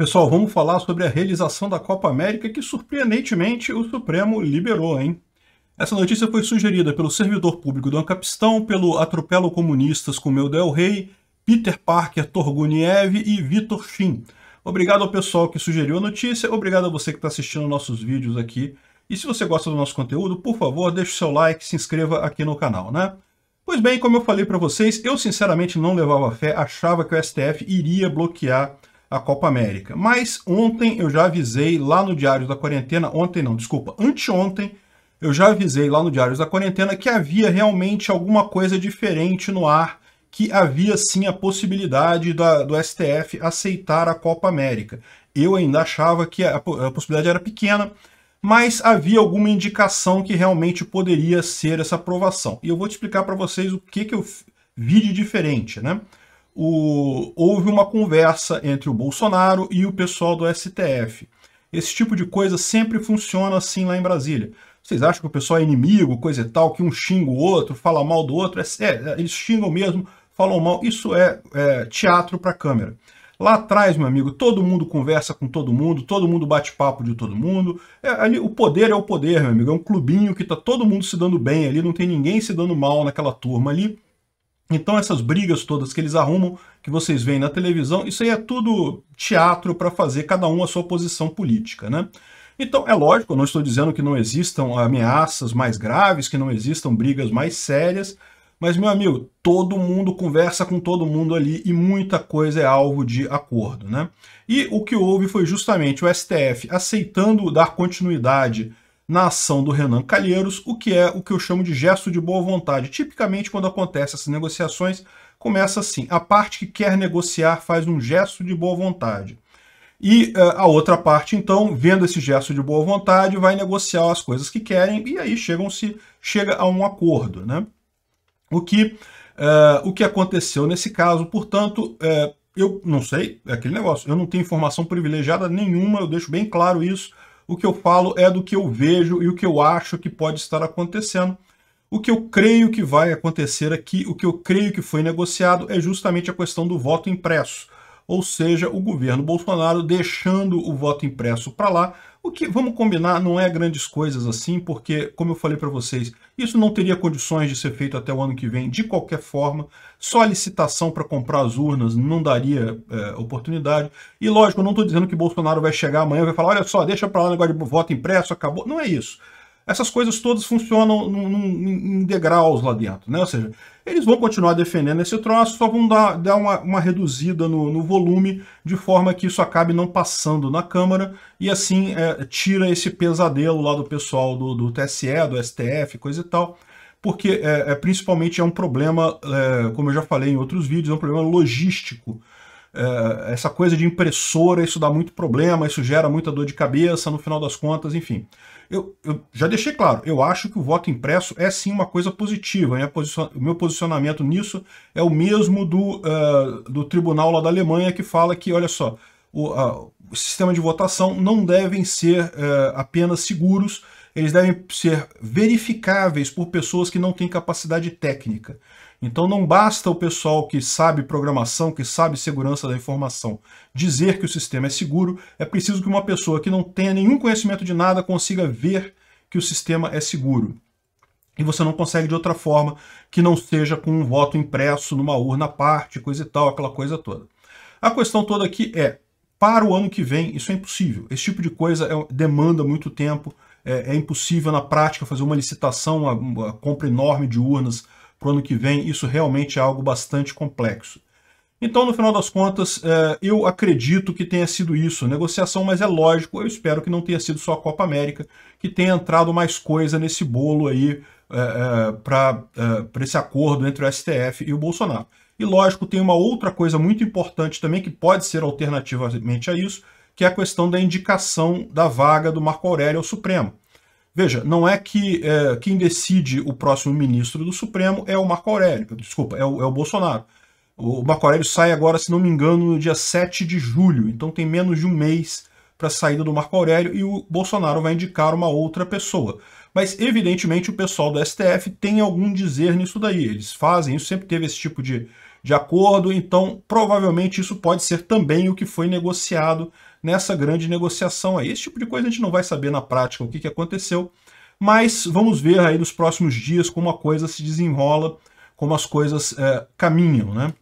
Pessoal, vamos falar sobre a realização da Copa América que surpreendentemente o Supremo liberou, hein? Essa notícia foi sugerida pelo servidor público do Ancapistão, pelo Atropelo Comunistas com Meu Del Rey, Peter Parker Torguniev e Vitor Shin. Obrigado ao pessoal que sugeriu a notícia, obrigado a você que está assistindo nossos vídeos aqui. E se você gosta do nosso conteúdo, por favor, deixe seu like, se inscreva aqui no canal, né? Pois bem, como eu falei para vocês, eu sinceramente não levava fé, achava que o STF iria bloquear a Copa América. Mas ontem eu já avisei lá no Diário da Quarentena, ontem não, desculpa, anteontem, eu já avisei lá no Diário da Quarentena que havia realmente alguma coisa diferente no ar, que havia sim a possibilidade da, do STF aceitar a Copa América. Eu ainda achava que a, a possibilidade era pequena, mas havia alguma indicação que realmente poderia ser essa aprovação. E eu vou te explicar para vocês o que, que eu vi de diferente, né? o, houve uma conversa entre o Bolsonaro e o pessoal do STF. Esse tipo de coisa sempre funciona assim lá em Brasília. Vocês acham que o pessoal é inimigo, coisa e tal, que um xinga o outro, fala mal do outro? É, é eles xingam mesmo, falam mal. Isso é, é teatro para câmera. Lá atrás, meu amigo, todo mundo conversa com todo mundo, todo mundo bate papo de todo mundo. É, ali, o poder é o poder, meu amigo. É um clubinho que tá todo mundo se dando bem ali, não tem ninguém se dando mal naquela turma ali. Então essas brigas todas que eles arrumam, que vocês veem na televisão, isso aí é tudo teatro para fazer cada um a sua posição política, né? Então, é lógico, eu não estou dizendo que não existam ameaças mais graves, que não existam brigas mais sérias, mas, meu amigo, todo mundo conversa com todo mundo ali e muita coisa é alvo de acordo, né? E o que houve foi justamente o STF aceitando dar continuidade na ação do Renan Calheiros, o que é o que eu chamo de gesto de boa vontade. Tipicamente, quando acontecem essas negociações, começa assim: a parte que quer negociar faz um gesto de boa vontade. E eh, a outra parte, então, vendo esse gesto de boa vontade, vai negociar as coisas que querem e aí chegam-se chega a um acordo, né? O que uh, o que aconteceu nesse caso, portanto, uh, eu não sei, é aquele negócio. Eu não tenho informação privilegiada nenhuma, eu deixo bem claro isso. O que eu falo é do que eu vejo e o que eu acho que pode estar acontecendo. O que eu creio que vai acontecer aqui, o que eu creio que foi negociado, é justamente a questão do voto impresso. Ou seja, o governo Bolsonaro deixando o voto impresso para lá, o que, vamos combinar, não é grandes coisas assim, porque, como eu falei para vocês, isso não teria condições de ser feito até o ano que vem, de qualquer forma. Só a licitação para comprar as urnas não daria é, oportunidade. E lógico, não estou dizendo que Bolsonaro vai chegar amanhã e vai falar: olha só, deixa para lá o negócio de voto impresso, acabou. Não é isso. Essas coisas todas funcionam num, num, em degraus lá dentro, né? Ou seja, eles vão continuar defendendo esse troço, só vão dar, dar uma, uma reduzida no, no, volume, de forma que isso acabe não passando na Câmara, e assim é, tira esse pesadelo lá do pessoal do, do TSE, do STF, coisa e tal, porque é, é principalmente é um problema, é, como eu já falei em outros vídeos, é um problema logístico, é, essa coisa de impressora, isso dá muito problema, isso gera muita dor de cabeça, no final das contas, enfim. Eu, eu já deixei claro, eu acho que o voto impresso é sim uma coisa positiva. Né? Posicion, o meu posicionamento nisso é o mesmo do, uh, do tribunal lá da Alemanha que fala que, olha só, o, a, o sistema de votação não devem ser uh, apenas seguros, eles devem ser verificáveis por pessoas que não têm capacidade técnica. Então não basta o pessoal que sabe programação, que sabe segurança da informação, dizer que o sistema é seguro, é preciso que uma pessoa que não tenha nenhum conhecimento de nada consiga ver que o sistema é seguro. E você não consegue de outra forma que não seja com um voto impresso numa urna à parte, coisa e tal, aquela coisa toda. A questão toda aqui é, para o ano que vem, isso é impossível. Esse tipo de coisa é, demanda muito tempo, é, é, impossível na prática fazer uma licitação, uma, uma compra enorme de urnas para o ano que vem, isso realmente é algo bastante complexo. Então, no final das contas, é, eu acredito que tenha sido isso, negociação, mas é lógico, eu espero que não tenha sido só a Copa América, que tenha entrado mais coisa nesse bolo aí é, é, para esse acordo entre o STF e o Bolsonaro. E lógico, tem uma outra coisa muito importante também, que pode ser alternativamente a isso, que é a questão da indicação da vaga do Marco Aurélio ao Supremo. Veja, não é que é, quem decide o próximo ministro do Supremo é o Marco Aurélio, desculpa, é o, é o Bolsonaro. O Marco Aurélio sai agora, se não me engano, no dia 7 de julho, então tem menos de um mês para a saída do Marco Aurélio e o Bolsonaro vai indicar uma outra pessoa. Mas, evidentemente, o pessoal do STF tem algum dizer nisso daí. Eles fazem isso, sempre teve esse tipo de, de acordo, então provavelmente isso pode ser também o que foi negociado nessa grande negociação aí. Esse tipo de coisa a gente não vai saber na prática o que, que aconteceu, mas vamos ver aí nos próximos dias como a coisa se desenrola, como as coisas é, caminham, né?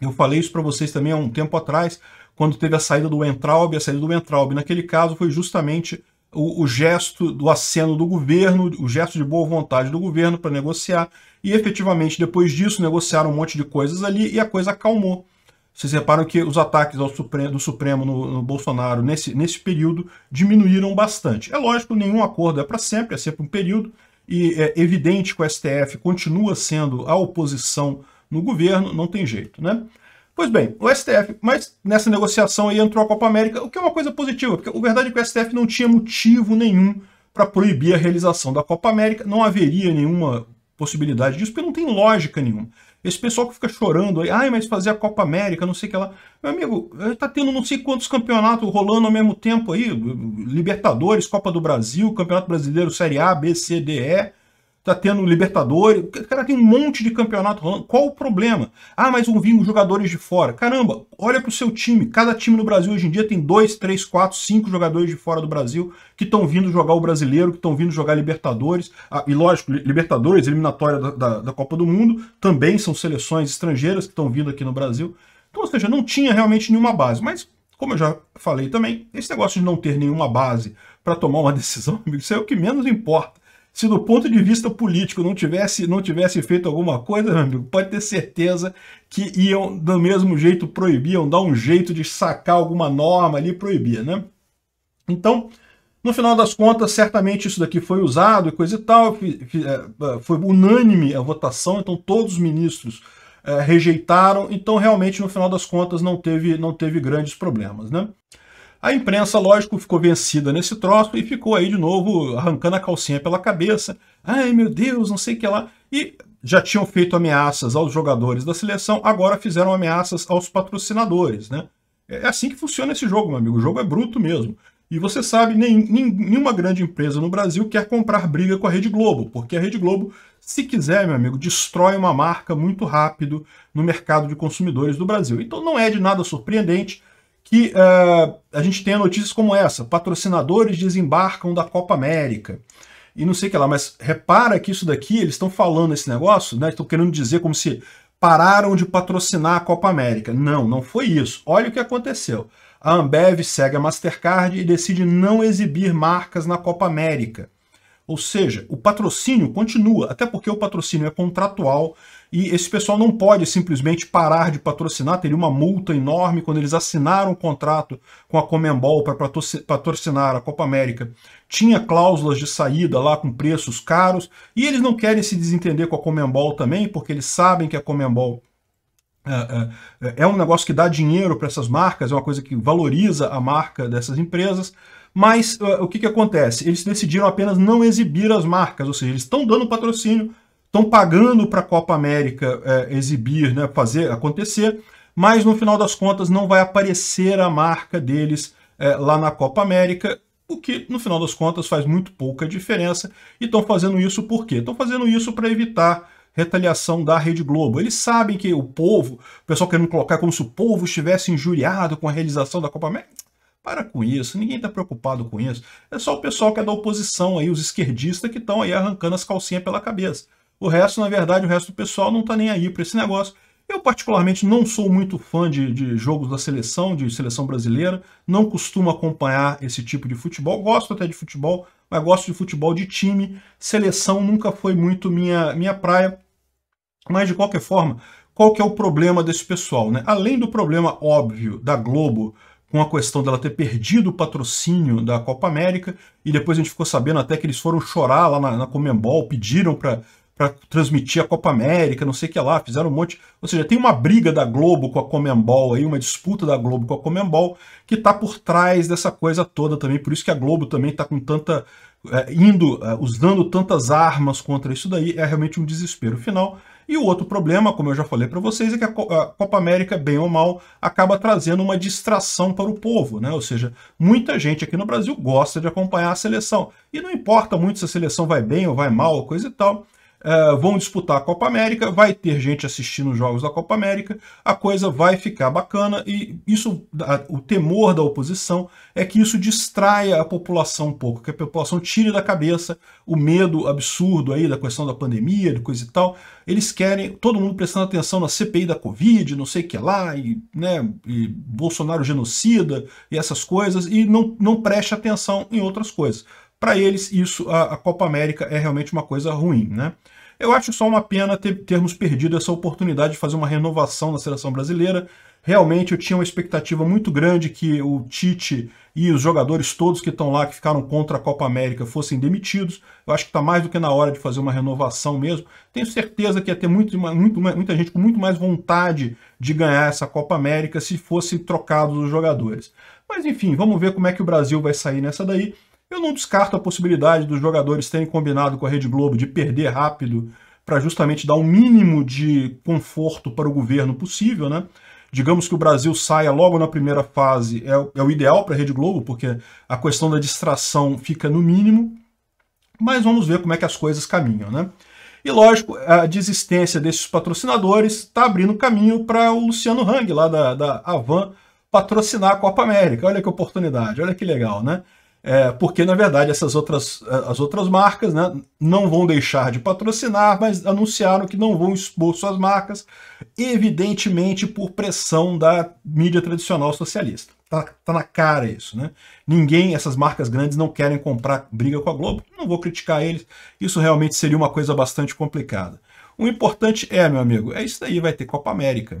Eu falei isso para vocês também há um tempo atrás, quando teve a saída do Entraub, a saída do Entraub, naquele caso foi justamente o, o, gesto do aceno do governo, o gesto de boa vontade do governo para negociar, e efetivamente depois disso negociaram um monte de coisas ali e a coisa acalmou. Vocês reparam que os ataques ao Supremo, do Supremo no, no, Bolsonaro nesse, nesse período diminuíram bastante. É lógico, nenhum acordo é para sempre, é sempre um período, e é evidente que o STF continua sendo a oposição no governo, não tem jeito, né? Pois bem, o STF, mas nessa negociação aí entrou a Copa América, o que é uma coisa positiva, porque a verdade é que o STF não tinha motivo nenhum para proibir a realização da Copa América, não haveria nenhuma possibilidade disso, porque não tem lógica nenhuma. Esse pessoal que fica chorando aí, ai, mas fazer a Copa América, não sei o que lá. Meu amigo, eh, tá tendo não sei quantos campeonatos rolando ao mesmo tempo aí. Eh, Libertadores, Copa do Brasil, Campeonato Brasileiro Série A, B, C, D, E tá tendo Libertadores, o cara tem um monte de campeonato rolando. Qual o problema? Ah, mas vão vir jogadores de fora. Caramba, olha pro seu time. Cada time no Brasil hoje em dia tem dois, três, quatro, cinco jogadores de fora do Brasil que estão vindo jogar o brasileiro, que estão vindo jogar Libertadores. Ah, e lógico, Libertadores, eliminatória da, da, da Copa do Mundo, também são seleções estrangeiras que estão vindo aqui no Brasil. Então, ou seja, não tinha realmente nenhuma base. Mas, como eu já falei também, esse negócio de não ter nenhuma base para tomar uma decisão, amigo, isso é o que menos importa se do ponto de vista político não tivesse, não tivesse feito alguma coisa, meu amigo, pode ter certeza que iam, do mesmo jeito, proibiam, dar um jeito de sacar alguma norma ali e proibir, né? Então, no final das contas, certamente isso daqui foi usado e coisa e tal, é, é, foi unânime a votação, então todos os ministros é, rejeitaram, então realmente no final das contas não teve, não teve grandes problemas, né? A imprensa, lógico, ficou vencida nesse troço e ficou aí de novo arrancando a calcinha pela cabeça. Ai, meu Deus, não sei o que lá. E já tinham feito ameaças aos jogadores da seleção, agora fizeram ameaças aos patrocinadores, né? É, é assim que funciona esse jogo, meu amigo. O jogo é bruto mesmo. E você sabe, nem, nem, nenhuma grande empresa no Brasil quer comprar briga com a Rede Globo, porque a Rede Globo, se quiser, meu amigo, destrói uma marca muito rápido no mercado de consumidores do Brasil. Então não é de nada surpreendente que uh, a gente tenha notícias como essa: patrocinadores desembarcam da Copa América. E não sei o que lá, mas repara que isso daqui, eles estão falando esse negócio, né? Estão querendo dizer como se pararam de patrocinar a Copa América. Não, não foi isso. Olha o que aconteceu. A Ambev segue a Mastercard e decide não exibir marcas na Copa América. Ou seja, o patrocínio continua, até porque o patrocínio é contratual, e esse pessoal não pode simplesmente parar de patrocinar, teria uma multa enorme quando eles assinaram um contrato com a Comembol para patrocinar a Copa América. Tinha cláusulas de saída lá com preços caros, e eles não querem se desentender com a Comembol também, porque eles sabem que a Comembol é, é, é um negócio que dá dinheiro para essas marcas, é uma coisa que valoriza a marca dessas empresas, mas é, o que, que acontece? Eles decidiram apenas não exibir as marcas, ou seja, eles estão dando patrocínio, estão pagando para a Copa América é, exibir, né, fazer acontecer, mas no final das contas não vai aparecer a marca deles é, lá na Copa América, o que no final das contas faz muito pouca diferença. E estão fazendo isso por quê? Estão fazendo isso para evitar retaliação da Rede Globo. Eles sabem que o povo, o pessoal querendo colocar como se o povo estivesse injuriado com a realização da Copa América. Para com isso, ninguém está preocupado com isso. É só o pessoal que é da oposição aí, os esquerdistas que estão aí arrancando as calcinhas pela cabeça. O resto, na verdade, o resto do pessoal não está nem aí para esse negócio. Eu, particularmente, não sou muito fã de, de, jogos da seleção, de seleção brasileira, não costumo acompanhar esse tipo de futebol. Gosto até de futebol, mas gosto de futebol de time. Seleção nunca foi muito minha, minha praia. Mas, de qualquer forma, qual que é o problema desse pessoal? Né? Além do problema óbvio da Globo com a questão dela ter perdido o patrocínio da Copa América, e depois a gente ficou sabendo até que eles foram chorar lá na, na Comembol, pediram para para transmitir a Copa América, não sei o que lá, fizeram um monte. Ou seja, tem uma briga da Globo com a Comembol aí, uma disputa da Globo com a Comembol, que está por trás dessa coisa toda também. Por isso que a Globo também está com tanta. É, indo, é, usando tantas armas contra isso daí, é realmente um desespero final. E o outro problema, como eu já falei para vocês, é que a Copa América, bem ou mal, acaba trazendo uma distração para o povo, né? Ou seja, muita gente aqui no Brasil gosta de acompanhar a seleção. E não importa muito se a seleção vai bem ou vai mal, coisa e tal. É, vão disputar a Copa América, vai ter gente assistindo os jogos da Copa América, a coisa vai ficar bacana e isso, a, o temor da oposição é que isso distraia a população um pouco, que a população tire da cabeça o medo absurdo aí da questão da pandemia, de coisa e tal. Eles querem todo mundo prestando atenção na CPI da Covid, não sei o que lá, e, né, e Bolsonaro genocida e essas coisas, e não, não preste atenção em outras coisas para eles isso, a, a, Copa América é realmente uma coisa ruim, né? Eu acho só uma pena ter, termos perdido essa oportunidade de fazer uma renovação na seleção brasileira. Realmente eu tinha uma expectativa muito grande que o Tite e os jogadores todos que estão lá, que ficaram contra a Copa América, fossem demitidos. Eu acho que está mais do que na hora de fazer uma renovação mesmo. Tenho certeza que ia ter muito, muito, muita gente com muito mais vontade de ganhar essa Copa América se fossem trocados os jogadores. Mas enfim, vamos ver como é que o Brasil vai sair nessa daí. Eu não descarto a possibilidade dos jogadores terem combinado com a Rede Globo de perder rápido para justamente dar o um mínimo de conforto para o governo possível, né? Digamos que o Brasil saia logo na primeira fase, é, o é ideal para a Rede Globo, porque a questão da distração fica no mínimo, mas vamos ver como é que as coisas caminham, né? E lógico, a desistência desses patrocinadores está abrindo caminho para o Luciano Hang, lá da, da Avan, patrocinar a Copa América. Olha que oportunidade, olha que legal, né? É, porque, na verdade, essas outras, é, as outras marcas né, não vão deixar de patrocinar, mas anunciaram que não vão expor suas marcas, evidentemente por pressão da mídia tradicional socialista. Tá, tá na cara isso, né? Ninguém, essas marcas grandes não querem comprar briga com a Globo, não vou criticar eles, isso realmente seria uma coisa bastante complicada. O importante é, meu amigo, é isso daí, vai ter Copa América.